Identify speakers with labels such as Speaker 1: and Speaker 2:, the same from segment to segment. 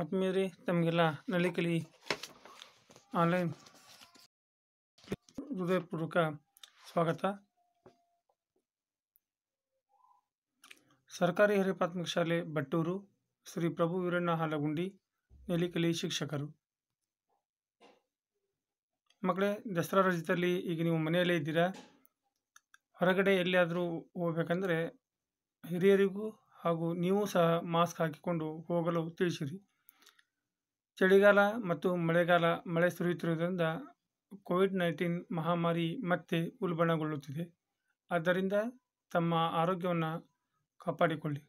Speaker 1: ಆತ್ಮೀಯರೇ ತಮಗೆಲ್ಲ ನಲಿಕಲಿ ಆನ್ಲೈನ್ ಹೃದಯಪೂರ್ವಕ ಸ್ವಾಗತ ಸರ್ಕಾರಿ ಹಿರಿಯ ಪ್ರಾಥಮಿಕ ಶಾಲೆ ಬಟ್ಟೂರು ಶ್ರೀ ಪ್ರಭು ವೀರಣ್ಣ ಹಾಲಗುಂಡಿ ನೆಲಿಕಲಿ ಶಿಕ್ಷಕರು ಮಕ್ಕಳೇ ದಸರಾ ರಾಜ್ಯದಲ್ಲಿ ಈಗ ನೀವು ಮನೆಯಲ್ಲೇ ಇದ್ದೀರಾ ಹೊರಗಡೆ ಎಲ್ಲಿಯಾದರೂ ಹೋಗಬೇಕಂದ್ರೆ ಹಿರಿಯರಿಗೂ ಹಾಗೂ ನೀವು ಸಹ ಮಾಸ್ಕ್ ಹಾಕಿಕೊಂಡು ಹೋಗಲು ತಿಳಿಸಿರಿ ಚಳಿಗಾಲ ಮತ್ತು ಮಳೆಗಾಲ ಮಳೆ ಸುರಿಯುತ್ತಿರುವುದರಿಂದ ಕೋವಿಡ್ ನೈನ್ಟೀನ್ ಮಹಾಮಾರಿ ಮತ್ತೆ ಉಲ್ಬಣಗೊಳ್ಳುತ್ತಿದೆ ಆದ್ದರಿಂದ ತಮ್ಮ ಆರೋಗ್ಯವನ್ನು ಕಾಪಾಡಿಕೊಳ್ಳಿ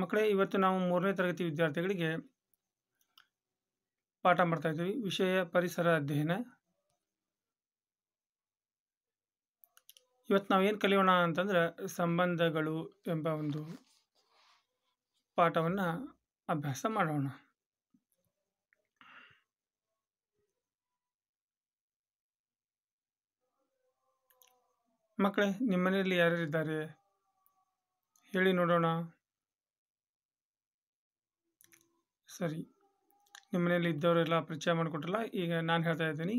Speaker 1: ಮಕ್ಕಳೇ ಇವತ್ತು ನಾವು ಮೂರನೇ ತರಗತಿ ವಿದ್ಯಾರ್ಥಿಗಳಿಗೆ ಪಾಠ ಇದ್ದೀವಿ ವಿಷಯ ಪರಿಸರ ಅಧ್ಯಯನ ಇವತ್ತು ನಾವು ಏನು ಕಲಿಯೋಣ ಅಂತಂದ್ರೆ ಸಂಬಂಧಗಳು ಎಂಬ ಒಂದು ಪಾಠವನ್ನು ಅಭ್ಯಾಸ ಮಾಡೋಣ ಮಕ್ಕಳೇ ನಿಮ್ಮ ಮನೆಯಲ್ಲಿ ಯಾರ್ಯಾರಿದ್ದಾರೆ ಹೇಳಿ ನೋಡೋಣ ಸರಿ ನಿಮ್ಮ ಮನೆಯಲ್ಲಿ ಇದ್ದವರೆಲ್ಲ ಪರಿಚಯ ಮಾಡಿಕೊಟ್ರಲ್ಲ ಈಗ ನಾನು ಹೇಳ್ತಾ ಇದ್ದೀನಿ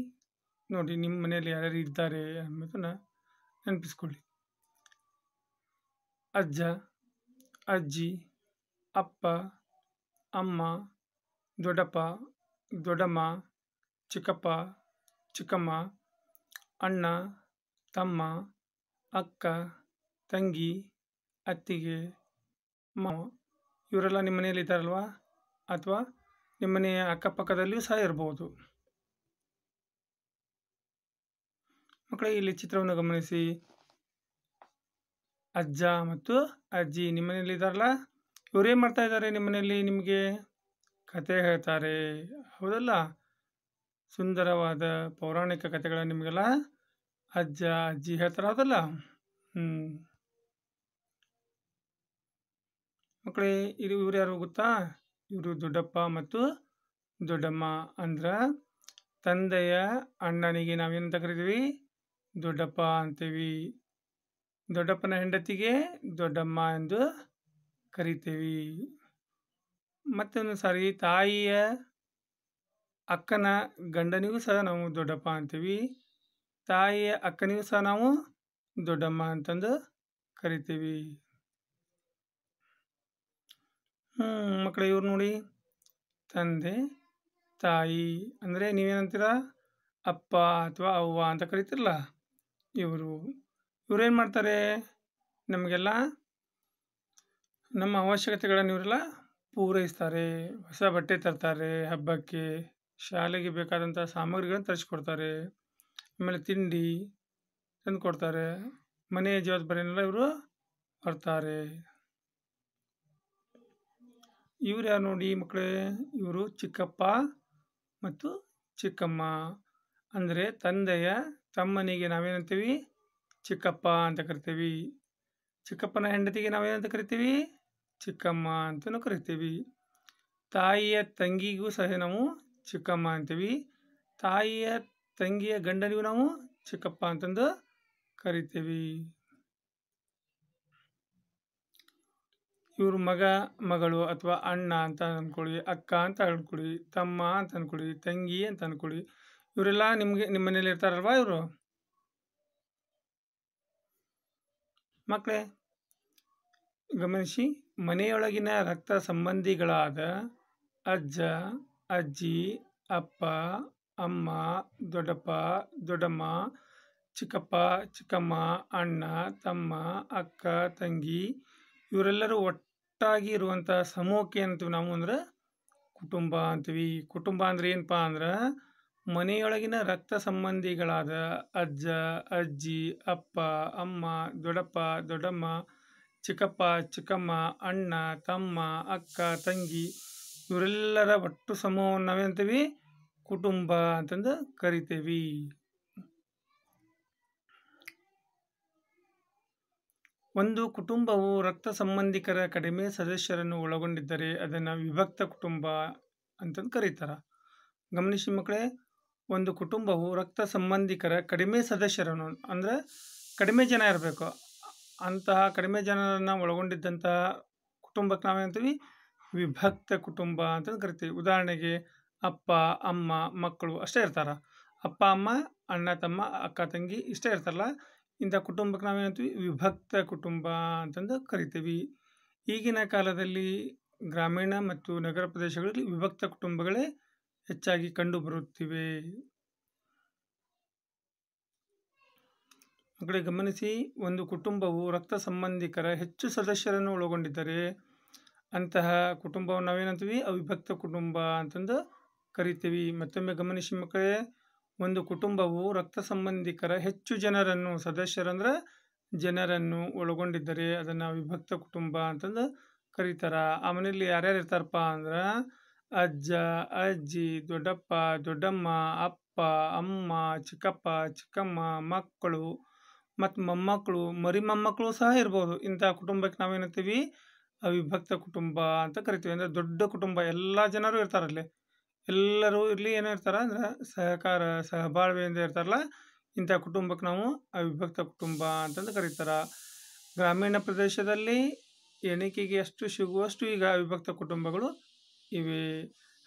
Speaker 1: ನೋಡಿ ನಿಮ್ಮ ಮನೆಯಲ್ಲಿ ಯಾರ್ಯಾರು ಇದ್ದಾರೆ ಅನ್ನೋದನ್ನು ನೆನಪಿಸ್ಕೊಳ್ಳಿ ಅಜ್ಜ ಅಜ್ಜಿ ಅಪ್ಪ ಅಮ್ಮ ದೊಡ್ಡಪ್ಪ ದೊಡ್ಡಮ್ಮ ಚಿಕ್ಕಪ್ಪ ಚಿಕ್ಕಮ್ಮ ಅಣ್ಣ ತಮ್ಮ ಅಕ್ಕ ತಂಗಿ ಅತ್ತಿಗೆ ಮಾವ ಇವರೆಲ್ಲ ನಿಮ್ಮ ಮನೆಯಲ್ಲಿ ಇದ್ದಾರಲ್ವ ಅಥವಾ ನಿಮ್ಮ ಮನೆಯ ಅಕ್ಕಪಕ್ಕದಲ್ಲಿಯೂ ಸಹ ಇರ್ಬೋದು ಮಕ್ಕಳ ಇಲ್ಲಿ ಚಿತ್ರವನ್ನು ಗಮನಿಸಿ ಅಜ್ಜ ಮತ್ತು ಅಜ್ಜಿ ನಿಮ್ಮ ಮನೆಯಲ್ಲಿ ಇದ್ದಾರಲ್ಲ ಇವರೇನು ಮಾಡ್ತಾ ಇದ್ದಾರೆ ನಿಮ್ಮನೇಲಿ ನಿಮಗೆ ಕತೆ ಹೇಳ್ತಾರೆ ಹೌದಲ್ಲ ಸುಂದರವಾದ ಪೌರಾಣಿಕ ಕಥೆಗಳನ್ನು ನಿಮಗೆಲ್ಲ ಅಜ್ಜ ಅಜ್ಜಿ ಹೇಳ್ತಾರೆ ಹೌದಲ್ಲ ಹ್ಞೂ ಮಕ್ಕಳೇ ಇದು ಇವ್ರು ಯಾರು ಗೊತ್ತಾ ಇವರು ದೊಡ್ಡಪ್ಪ ಮತ್ತು ದೊಡ್ಡಮ್ಮ ಅಂದ್ರೆ ತಂದೆಯ ಅಣ್ಣನಿಗೆ ನಾವೇನಂತ ಕರಿತೀವಿ ದೊಡ್ಡಪ್ಪ ಅಂತೀವಿ ದೊಡ್ಡಪ್ಪನ ಹೆಂಡತಿಗೆ ದೊಡ್ಡಮ್ಮ ಎಂದು ಕರಿತೀವಿ ಮತ್ತೊಂದು ಸಾರಿ ತಾಯಿಯ ಅಕ್ಕನ ಗಂಡನಿಗೂ ಸಹ ನಾವು ದೊಡ್ಡಪ್ಪ ಅಂತೀವಿ ತಾಯಿಯ ಅಕ್ಕನಿಗೂ ಸಹ ನಾವು ದೊಡ್ಡಮ್ಮ ಅಂತಂದು ಕರಿತೀವಿ ಹ್ಞೂ ಮಕ್ಕಳು ಇವ್ರು ನೋಡಿ ತಂದೆ ತಾಯಿ ಅಂದರೆ ನೀವೇನಂತೀರ ಅಪ್ಪ ಅಥವಾ ಅವ್ವ ಅಂತ ಕರಿತಿರಲ್ಲ ಇವರು ಇವ್ರೇನು ಮಾಡ್ತಾರೆ ನಮಗೆಲ್ಲ ನಮ್ಮ ಅವಶ್ಯಕತೆಗಳನ್ನು ಇವರೆಲ್ಲ ಪೂರೈಸ್ತಾರೆ ಹೊಸ ಬಟ್ಟೆ ತರ್ತಾರೆ ಹಬ್ಬಕ್ಕೆ ಶಾಲೆಗೆ ಬೇಕಾದಂಥ ಸಾಮಗ್ರಿಗಳನ್ನು ತರಿಸ್ಕೊಡ್ತಾರೆ ಆಮೇಲೆ ತಿಂಡಿ ತಂದು ಕೊಡ್ತಾರೆ ಮನೆಯ ಜವಾಬ್ದಾರಿಯನ್ನೆಲ್ಲ ಇವರು ಬರ್ತಾರೆ ಇವ್ರು ಯಾರು ನೋಡಿ ಮಕ್ಕಳೇ ಇವರು ಚಿಕ್ಕಪ್ಪ ಮತ್ತು ಚಿಕ್ಕಮ್ಮ ಅಂದರೆ ತಂದೆಯ ತಮ್ಮನಿಗೆ ನಾವೇನಂತೀವಿ ಚಿಕ್ಕಪ್ಪ ಅಂತ ಕರಿತೀವಿ ಚಿಕ್ಕಪ್ಪನ ಹೆಂಡತಿಗೆ ನಾವೇನಂತ ಕರಿತೀವಿ ಚಿಕ್ಕಮ್ಮ ಅಂತಲೂ ಕರಿತೀವಿ ತಾಯಿಯ ತಂಗಿಗೂ ಸಹ ನಾವು ಚಿಕ್ಕಮ್ಮ ಅಂತೀವಿ ತಾಯಿಯ ತಂಗಿಯ ಗಂಡನಿಗೂ ನಾವು ಚಿಕ್ಕಪ್ಪ ಅಂತಂದು ಕರಿತೀವಿ ಇವ್ರ ಮಗ ಮಗಳು ಅಥವಾ ಅಣ್ಣ ಅಂತ ಅಂದ್ಕೊಳ್ಳಿ ಅಕ್ಕ ಅಂತ ಅಂದ್ಕೊಳ್ಳಿ ತಮ್ಮ ಅಂತ ಅಂದ್ಕೊಳ್ಳಿ ತಂಗಿ ಅಂತ ಅಂದ್ಕೊಳ್ಳಿ ಇವರೆಲ್ಲ ನಿಮಗೆ ನಿಮ್ಮ ಮನೇಲಿ ಇರ್ತಾರಲ್ವಾ ಇವರು ಮಕ್ಕಳೇ ಗಮನಿಸಿ ಮನೆಯೊಳಗಿನ ರಕ್ತ ಸಂಬಂಧಿಗಳಾದ ಅಜ್ಜ ಅಜ್ಜಿ ಅಪ್ಪ ಅಮ್ಮ ದೊಡ್ಡಪ್ಪ ದೊಡ್ಡಮ್ಮ ಚಿಕ್ಕಪ್ಪ ಚಿಕ್ಕಮ್ಮ ಅಣ್ಣ ತಮ್ಮ ಅಕ್ಕ ತಂಗಿ ಇವರೆಲ್ಲರೂ ಒಟ್ಟಾಗಿ ಇರುವಂಥ ಸಮೂಹಕ್ಕೆ ಅಂತೀವಿ ನಾವು ಅಂದ್ರೆ ಕುಟುಂಬ ಅಂತೀವಿ ಕುಟುಂಬ ಅಂದರೆ ಏನಪ್ಪ ಅಂದ್ರೆ ಮನೆಯೊಳಗಿನ ರಕ್ತ ಸಂಬಂಧಿಗಳಾದ ಅಜ್ಜ ಅಜ್ಜಿ ಅಪ್ಪ ಅಮ್ಮ ದೊಡ್ಡಪ್ಪ ದೊಡ್ಡಮ್ಮ ಚಿಕ್ಕಪ್ಪ ಚಿಕ್ಕಮ್ಮ ಅಣ್ಣ ತಮ್ಮ ಅಕ್ಕ ತಂಗಿ ಇವರೆಲ್ಲರ ಒಟ್ಟು ಸಮೂಹವನ್ನು ನಾವೇಂತೀವಿ ಕುಟುಂಬ ಅಂತಂದು ಕರಿತೀವಿ ಒಂದು ಕುಟುಂಬವು ರಕ್ತ ಸಂಬಂಧಿಕರ ಕಡಿಮೆ ಸದಸ್ಯರನ್ನು ಒಳಗೊಂಡಿದ್ದರೆ ಅದನ್ನು ವಿಭಕ್ತ ಕುಟುಂಬ ಅಂತಂದು ಕರೀತಾರೆ ಗಮನಿಸಿ ಮಕ್ಕಳೇ ಒಂದು ಕುಟುಂಬವು ರಕ್ತ ಸಂಬಂಧಿಕರ ಕಡಿಮೆ ಸದಸ್ಯರನ್ನು ಅಂದರೆ ಕಡಿಮೆ ಜನ ಇರಬೇಕು ಅಂತಹ ಕಡಿಮೆ ಜನರನ್ನು ಒಳಗೊಂಡಿದ್ದಂತಹ ಕುಟುಂಬಕ್ಕೆ ಅಂತೀವಿ ವಿಭಕ್ತ ಕುಟುಂಬ ಅಂತಂದು ಕರಿತೀವಿ ಉದಾಹರಣೆಗೆ ಅಪ್ಪ ಅಮ್ಮ ಮಕ್ಕಳು ಅಷ್ಟೇ ಇರ್ತಾರೆ ಅಪ್ಪ ಅಮ್ಮ ಅಣ್ಣ ತಮ್ಮ ಅಕ್ಕ ತಂಗಿ ಇಷ್ಟೇ ಇರ್ತಾರಲ್ಲ ಇಂಥ ಕುಟುಂಬಕ್ಕೆ ನಾವೇನಂತೀವಿ ವಿಭಕ್ತ ಕುಟುಂಬ ಅಂತಂದು ಕರಿತೀವಿ ಈಗಿನ ಕಾಲದಲ್ಲಿ ಗ್ರಾಮೀಣ ಮತ್ತು ನಗರ ಪ್ರದೇಶಗಳಲ್ಲಿ ವಿಭಕ್ತ ಕುಟುಂಬಗಳೇ ಹೆಚ್ಚಾಗಿ ಕಂಡುಬರುತ್ತಿವೆ ಮಕ್ಕಳೇ ಗಮನಿಸಿ ಒಂದು ಕುಟುಂಬವು ರಕ್ತ ಸಂಬಂಧಿಕರ ಹೆಚ್ಚು ಸದಸ್ಯರನ್ನು ಒಳಗೊಂಡಿದ್ದರೆ ಅಂತಹ ಕುಟುಂಬವನ್ನು ನಾವೇನಂತೀವಿ ಅವಿಭಕ್ತ ಕುಟುಂಬ ಅಂತಂದು ಕರಿತೀವಿ ಮತ್ತೊಮ್ಮೆ ಗಮನಿಸಿ ಮಕ್ಕಳೇ ಒಂದು ಕುಟುಂಬವು ರಕ್ತ ಸಂಬಂಧಿಕರ ಹೆಚ್ಚು ಜನರನ್ನು ಸದಸ್ಯರಂದ್ರೆ ಜನರನ್ನು ಒಳಗೊಂಡಿದ್ದರೆ ಅದನ್ನು ವಿಭಕ್ತ ಕುಟುಂಬ ಅಂತಂದು ಕರೀತಾರ ಆ ಮನೆಯಲ್ಲಿ ಯಾರ್ಯಾರು ಇರ್ತಾರಪ್ಪ ಅಂದ್ರೆ ಅಜ್ಜ ಅಜ್ಜಿ ದೊಡ್ಡಪ್ಪ ದೊಡ್ಡಮ್ಮ ಅಪ್ಪ ಅಮ್ಮ ಚಿಕ್ಕಪ್ಪ ಚಿಕ್ಕಮ್ಮ ಮಕ್ಕಳು ಮತ್ತು ಮೊಮ್ಮಕ್ಕಳು ಮರಿ ಮೊಮ್ಮಕ್ಕಳು ಸಹ ಇರ್ಬೋದು ಇಂಥ ಕುಟುಂಬಕ್ಕೆ ನಾವೇನಂತೀವಿ ಅವಿಭಕ್ತ ಕುಟುಂಬ ಅಂತ ಕರಿತೀವಿ ಅಂದರೆ ದೊಡ್ಡ ಕುಟುಂಬ ಎಲ್ಲ ಜನರು ಇರ್ತಾರಲ್ಲಿ ಎಲ್ಲರೂ ಇರಲಿ ಏನೋ ಇರ್ತಾರೆ ಅಂದ್ರೆ ಸಹಕಾರ ಸಹಬಾಳ್ವೆಯಿಂದ ಇರ್ತಾರಲ್ಲ ಇಂಥ ಕುಟುಂಬಕ್ಕೆ ನಾವು ಅವಿಭಕ್ತ ಕುಟುಂಬ ಅಂತಂದು ಕರೀತಾರ ಗ್ರಾಮೀಣ ಪ್ರದೇಶದಲ್ಲಿ ಎಣಿಕೆಗೆ ಎಷ್ಟು ಸಿಗುವಷ್ಟು ಈಗ ಅವಿಭಕ್ತ ಕುಟುಂಬಗಳು ಇವೆ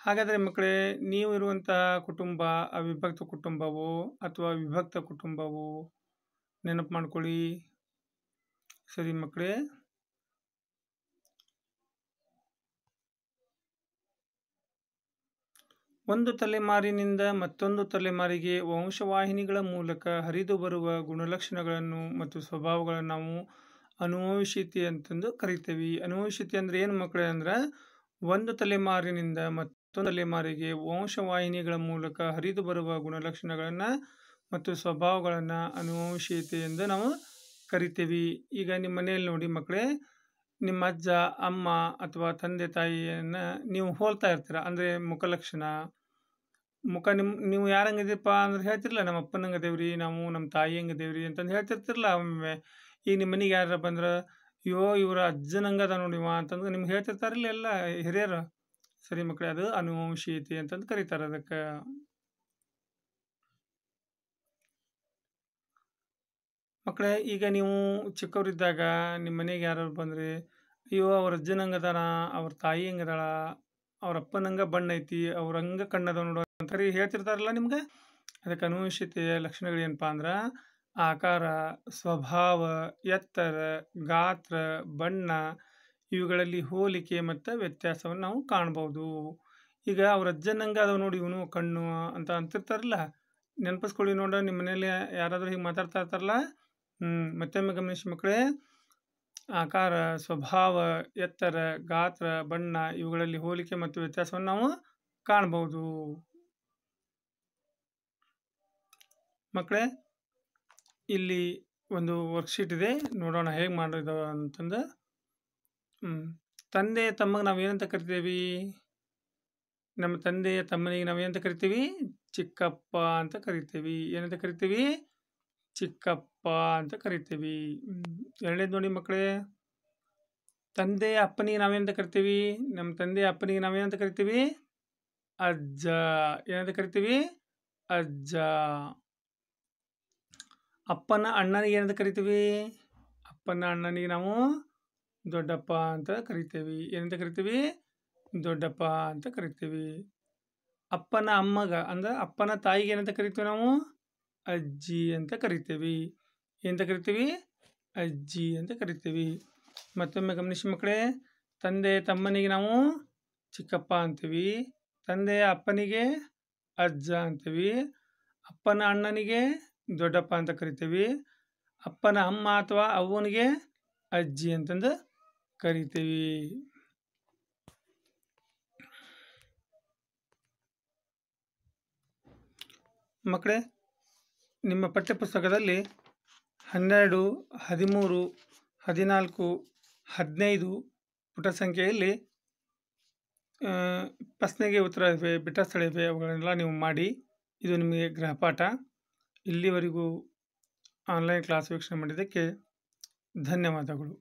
Speaker 1: ಹಾಗಾದರೆ ಮಕ್ಕಳೇ ನೀವು ಇರುವಂತಹ ಕುಟುಂಬ ಅವಿಭಕ್ತ ಕುಟುಂಬವೋ ಅಥವಾ ವಿಭಕ್ತ ಕುಟುಂಬವೋ ನೆನಪು ಮಾಡ್ಕೊಳ್ಳಿ ಸರಿ ಮಕ್ಕಳೇ ಒಂದು ತಲೆಮಾರಿನಿಂದ ಮತ್ತೊಂದು ತಲೆಮಾರಿಗೆ ವಂಶವಾಹಿನಿಗಳ ಮೂಲಕ ಹರಿದು ಬರುವ ಗುಣಲಕ್ಷಣಗಳನ್ನು ಮತ್ತು ಸ್ವಭಾವಗಳನ್ನು ನಾವು ಅನುವಂಶಿತಿ ಅಂತಂದು ಕರಿತೇವೆ ಅನುವಂಶಿತಿ ಅಂದರೆ ಏನು ಮಕ್ಕಳೇ ಅಂದ್ರೆ ಒಂದು ತಲೆಮಾರಿನಿಂದ ಮತ್ತೊಂದು ತಲೆಮಾರಿಗೆ ವಂಶವಾಹಿನಿಗಳ ಮೂಲಕ ಹರಿದು ಬರುವ ಗುಣಲಕ್ಷಣಗಳನ್ನು ಮತ್ತು ಸ್ವಭಾವಗಳನ್ನು ಅನುವಂಶೀಯತೆ ಎಂದು ನಾವು ಕರಿತೀವಿ ಈಗ ನಿಮ್ಮ ಮನೆಯಲ್ಲಿ ನೋಡಿ ಮಕ್ಕಳೇ ನಿಮ್ಮ ಅಜ್ಜ ಅಮ್ಮ ಅಥವಾ ತಂದೆ ತಾಯಿಯನ್ನು ನೀವು ಹೋಲ್ತಾ ಇರ್ತೀರ ಅಂದರೆ ಮುಖಲಕ್ಷಣ ಮುಖ ನಿಮ್ಮ ನೀವು ಯಾರಂಗಿದ್ದೀಪ್ಪ ಅಂದ್ರೆ ಹೇಳ್ತಿರಲ್ಲ ನಮ್ಮ ಅಪ್ಪನಂಗೆ ಹಂಗದೇವ್ರಿ ನಾವು ನಮ್ಮ ತಾಯಿ ಹಂಗದೇವ್ರಿ ಅಂತಂದು ಹೇಳ್ತಿರ್ತಿರಲ್ಲ ಒಮ್ಮೆ ಈಗ ನಿಮ್ಮ ಮನೆಗೆ ಯಾರು ಬಂದ್ರೆ ಅಯ್ಯೋ ಇವರ ಅಜ್ಜನಂಗದ ನೋಡಿವ ಅಂತಂದು ನಿಮ್ಗೆ ಹೇಳ್ತಿರ್ತಾರಲ್ಲ ಎಲ್ಲ ಹಿರಿಯರು ಸರಿ ಮಕ್ಕಳೇ ಅದು ಅನುವಂಶೀಯತೆ ಅಂತಂದು ಕರೀತಾರೆ ಅದಕ್ಕೆ ಮಕ್ಕಳೇ ಈಗ ನೀವು ಚಿಕ್ಕವರಿದ್ದಾಗ ನಿಮ್ಮ ಮನೆಗೆ ಯಾರು ಬಂದರೆ ಅಯ್ಯೋ ಅವ್ರ ಅಜ್ಜನ ಹಂಗದಾರ ಅವ್ರ ತಾಯಿ ಹಂಗದಾಳ ಅವ್ರ ಅಪ್ಪನಂಗ ಬಣ್ಣ ಐತಿ ಅವ್ರ ಹಂಗ ಕಣ್ಣದ ನೋಡು ಅಂತ ಹೇಳ್ತಿರ್ತಾರಲ್ಲ ನಿಮ್ಗೆ ಅದಕ್ಕೆ ಅನುವಂಶತೆಯ ಲಕ್ಷಣಗಳು ಏನಪ್ಪ ಅಂದ್ರೆ ಆಕಾರ ಸ್ವಭಾವ ಎತ್ತರ ಗಾತ್ರ ಬಣ್ಣ ಇವುಗಳಲ್ಲಿ ಹೋಲಿಕೆ ಮತ್ತು ವ್ಯತ್ಯಾಸವನ್ನು ನಾವು ಕಾಣ್ಬೋದು ಈಗ ಅವ್ರ ಅಜ್ಜನಂಗೆ ಅದಾವ ನೋಡಿ ಇವನು ಕಣ್ಣು ಅಂತ ಅಂತಿರ್ತಾರಲ್ಲ ನೆನಪಿಸ್ಕೊಳ್ಳಿ ನೋಡ ನಿಮ್ಮ ಮನೇಲಿ ಯಾರಾದರೂ ಹೀಗೆ ಮಾತಾಡ್ತಾ ಇರ್ತಾರಲ್ಲ ಮತ್ತೊಮ್ಮೆ ಗಮನಿಸಿ ಮಕ್ಕಳೇ ಆಕಾರ ಸ್ವಭಾವ ಎತ್ತರ ಗಾತ್ರ ಬಣ್ಣ ಇವುಗಳಲ್ಲಿ ಹೋಲಿಕೆ ಮತ್ತು ವ್ಯತ್ಯಾಸವನ್ನು ನಾವು ಕಾಣಬಹುದು ಮಕ್ಕಳೇ ಇಲ್ಲಿ ಒಂದು ವರ್ಕ್ಶೀಟ್ ಇದೆ ನೋಡೋಣ ಹೇಗೆ ಮಾಡಿದ ಅಂತಂದು ತಂದೆ ತಮ್ಮಗೆ ನಾವೇನಂತ ಕರಿತೀವಿ ನಮ್ಮ ತಂದೆಯ ತಮ್ಮನಿಗೆ ನಾವೇನಂತ ಕರಿತೀವಿ ಚಿಕ್ಕಪ್ಪ ಅಂತ ಕರಿತೀವಿ ಏನಂತ ಕರಿತೀವಿ ಚಿಕ್ಕಪ್ಪ ಅಂತ ಕರಿತೀವಿ ಎರಡನೇದು ನೋಡಿ ಮಕ್ಕಳೇ ತಂದೆ ಅಪ್ಪನಿಗೆ ನಾವೇನಂತ ಕರಿತೀವಿ ನಮ್ಮ ತಂದೆ ಅಪ್ಪನಿಗೆ ನಾವೇನಂತ ಕರಿತೀವಿ ಅಜ್ಜ ಏನಂತ ಕರಿತೀವಿ ಅಜ್ಜ ಅಪ್ಪನ ಅಣ್ಣನಿಗೆ ಏನಂತ ಕರಿತೀವಿ ಅಪ್ಪನ ಅಣ್ಣನಿಗೆ ನಾವು ದೊಡ್ಡಪ್ಪ ಅಂತ ಕರಿತೀವಿ ಏನಂತ ಕರಿತೀವಿ ದೊಡ್ಡಪ್ಪ ಅಂತ ಕರಿತೀವಿ ಅಪ್ಪನ ಅಮ್ಮಗ ಅಂದ್ರೆ ಅಪ್ಪನ ತಾಯಿಗೆ ಏನಂತ ಕರಿತೀವಿ ನಾವು ಅಜ್ಜಿ ಅಂತ ಕರಿತೀವಿ ಎಂತ ಕರಿತೀವಿ ಅಜ್ಜಿ ಅಂತ ಕರಿತೀವಿ ಮತ್ತೊಮ್ಮೆ ಗಮನಿಸಿ ಮಕ್ಕಳೇ ತಂದೆ ತಮ್ಮನಿಗೆ ನಾವು ಚಿಕ್ಕಪ್ಪ ಅಂತೀವಿ ತಂದೆ ಅಪ್ಪನಿಗೆ ಅಜ್ಜ ಅಂತೀವಿ ಅಪ್ಪನ ಅಣ್ಣನಿಗೆ ದೊಡ್ಡಪ್ಪ ಅಂತ ಕರಿತೀವಿ ಅಪ್ಪನ ಅಮ್ಮ ಅಥವಾ ಅವ್ವನಿಗೆ ಅಜ್ಜಿ ಅಂತಂದು ಕರಿತೀವಿ ಮಕ್ಕಳೇ ನಿಮ್ಮ ಪಠ್ಯಪುಸ್ತಕದಲ್ಲಿ ಹನ್ನೆರಡು ಹದಿಮೂರು ಹದಿನಾಲ್ಕು ಹದಿನೈದು ಪುಟ ಸಂಖ್ಯೆಯಲ್ಲಿ ಪ್ರಶ್ನೆಗೆ ಉತ್ತರ ಇವೆ ಬಿಟ್ಟ ಸ್ಥಳ ಇವೆ ಅವುಗಳನ್ನೆಲ್ಲ ನೀವು ಮಾಡಿ ಇದು ನಿಮಗೆ ಗೃಹಪಾಠ ಇಲ್ಲಿವರೆಗೂ ಆನ್ಲೈನ್ ಕ್ಲಾಸ್ ವೀಕ್ಷಣೆ ಮಾಡಿದ್ದಕ್ಕೆ ಧನ್ಯವಾದಗಳು